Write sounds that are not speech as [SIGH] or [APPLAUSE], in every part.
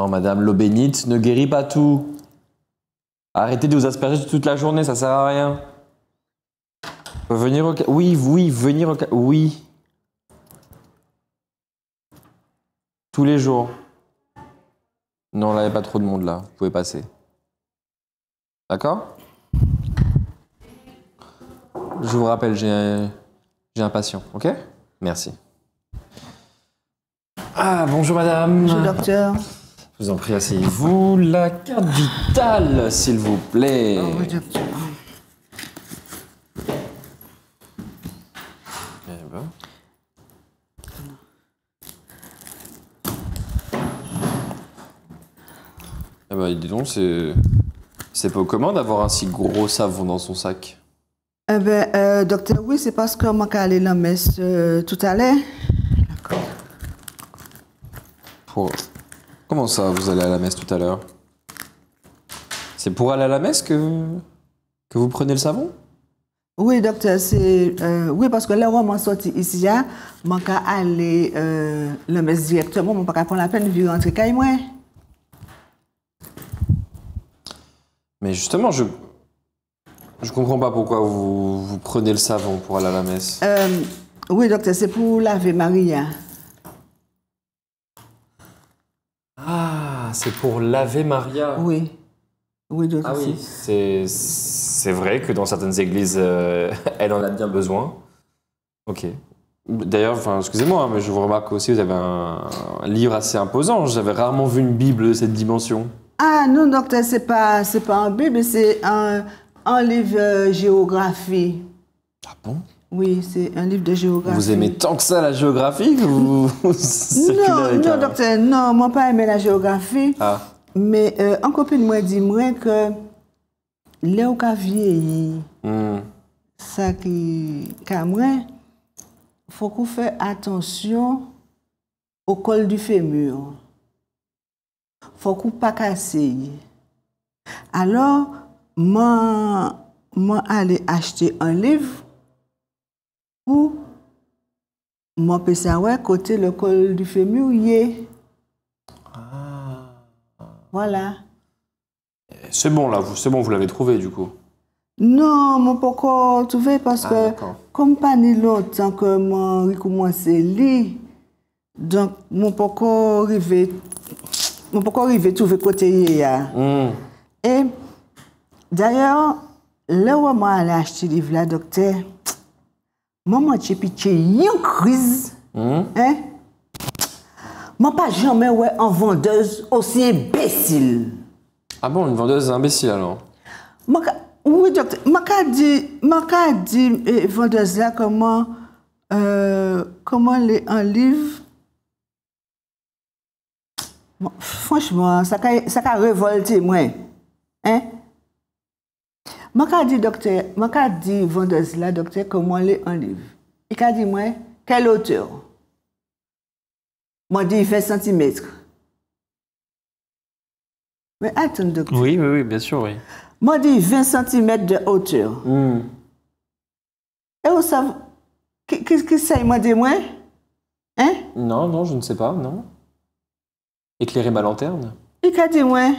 Non, madame, l'eau bénite ne guérit pas tout. Arrêtez de vous asperger toute la journée, ça sert à rien. Venir au... Oui, oui, venir au... Oui. Tous les jours. Non, là, il n'y a pas trop de monde, là. Vous pouvez passer. D'accord Je vous rappelle, j'ai un... j'ai un patient, ok Merci. Ah, bonjour, madame. Bonjour, docteur. Je vous en prie, asseyez-vous. La carte vitale, s'il vous plaît. Ah oui, eh ben. eh ben, dis donc, c'est. C'est pas commun d'avoir un si gros savon dans son sac. Eh ben, euh, docteur, oui, c'est parce que m'a calé la messe tout à l'heure. D'accord. Pour Comment ça, vous allez à la messe tout à l'heure C'est pour aller à la messe que, que vous prenez le savon Oui, docteur, c'est. Euh, oui, parce que là où on sorti ici, hein, je vais aller à euh, la messe directement, je ne pas prendre la peine de rentrer moi. Mais justement, je. Je comprends pas pourquoi vous, vous prenez le savon pour aller à la messe. Euh, oui, docteur, c'est pour laver Maria. Hein. c'est pour laver Maria. Oui. Oui, ah oui. C'est vrai que dans certaines églises, euh, [LAUGHS] elle en a bien besoin. Ok. D'ailleurs, excusez-moi, hein, mais je vous remarque aussi, vous avez un, livre assez imposant. J'avais rarement vu une Bible de cette dimension. Ah non, docteur, c'est pas, c'est pas un Bible, c'est un, un livre euh, géographie. Ah bon oui, c'est un livre de géographie. Vous aimez tant que ça la géographie non, non, docteur, non, moi pas aimé la géographie. Ah. Mais euh, en copine, moi, dit que Léo vieilli, hmm. ça qui. Qu'à moi, faut qu'on fasse attention au col du fémur. faut qu'on pas casser. Alors, moi, moi aller acheter un livre ou, mon savoir côté le col du fémur, yé. Ah. Voilà. C'est bon, là, c'est bon, vous l'avez trouvé, du coup. Non, mon pas trouvé, parce ah, que, comme pas ni l'autre, tant que mon recommencé lit, donc, mon pas arrivé, mon pas arrivé trouver côté yé, mm. Et, d'ailleurs, là où moi, allé acheter livre là, docteur, Maman, tu pitié, une crise. Hmm? Hein? pas jamais ouais, en vendeuse aussi imbécile. Ah bon, une vendeuse imbécile alors Oui, docteur. Je dit, m'a dit eh, vendeuse là comment, euh, comment les, en livre. franchement, ça a, ça a révolté moi. Hein? Mwen ka di docteur, mwen ka di vendez la docteur, ke mwen li an liv. I ka di mwen, kel oteur? Mwen di 20 cm. Mwen attends, docteur. Oui, oui, bien sûr, oui. Mwen dit, 20 cm de hauteur. Hmm. Et vous savez, qu'est-ce que ki sa mwen di Hein? Non, non, je ne sais pas, non. Éclairer ma lanterne. I ka dit, moi,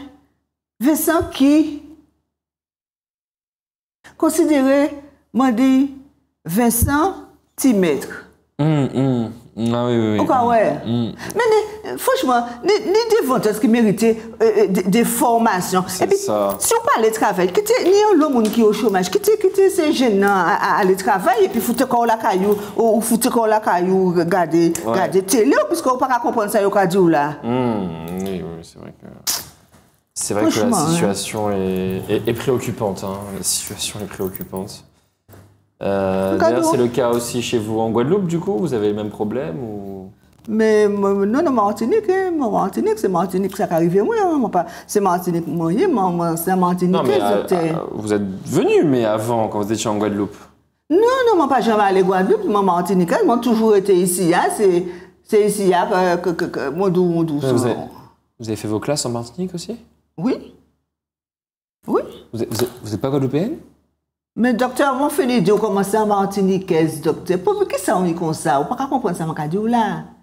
Vincent qui konsidere, mwen dey, 20 cm. Hmm, hmm, a, we, we, we. Ou ka, we. Men, mm. fonschman, ni devantez ki merite de formasyon. E pi, sou pa le travay, ni yon loun moun ki yo chomaj, ki te se jen nan a le travay, e pi foute kon la kayou, foute kon la kayou, gade, gade, te le ou piskou mm, ou pa ra kompon sa yo kadi ou la? Hmm, oui, oui, c'est vrai que... C'est vrai que la hein. situation est, préoccupante. Hein. La situation est préoccupante. Euh, D'ailleurs, c'est le cas aussi chez vous en Guadeloupe, du coup Vous avez le même problème ou... Mais non, non, Martinique, hein. Martinique, c'est Martinique, ça arrive moi, hein, c'est Martinique, moi, c'est Martinique. à, euh, euh, vous êtes venu, mais avant, quand vous étiez en Guadeloupe Non, non, moi, pas jamais allé Guadeloupe, moi, Martinique, moi, toujours été ici, c'est ici, hein, que, que, que, mon doux, mon doux. vous avez fait vos classes en Martinique aussi Oui. Oui. Vous n'avez pas quoi de peine? Mais docteur, avant de finir, je commence à m'en tenir caisse, docteur. Pour vous qui savez comme ça, vous ne pouvez pas comprendre ce que je vous dis là.